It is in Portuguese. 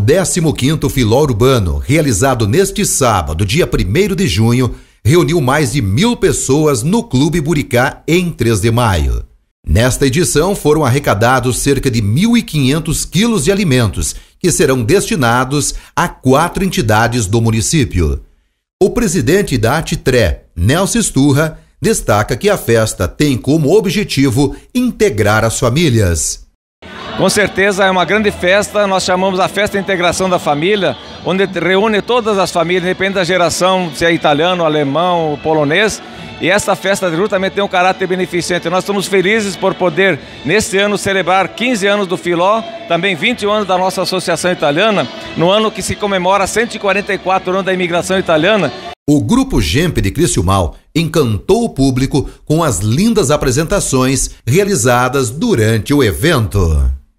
o 15º Filó Urbano, realizado neste sábado, dia 1 de junho, reuniu mais de mil pessoas no Clube Buricá em 3 de maio. Nesta edição foram arrecadados cerca de 1.500 quilos de alimentos, que serão destinados a quatro entidades do município. O presidente da Atitré, Nelson Sturra, destaca que a festa tem como objetivo integrar as famílias. Com certeza é uma grande festa, nós chamamos a Festa Integração da Família, onde reúne todas as famílias, independente da geração, se é italiano, alemão, polonês. E essa festa de também tem um caráter beneficente. Nós estamos felizes por poder, neste ano, celebrar 15 anos do Filó, também 20 anos da nossa associação italiana, no ano que se comemora 144 anos da imigração italiana. O Grupo Gempe de Criciúmal encantou o público com as lindas apresentações realizadas durante o evento.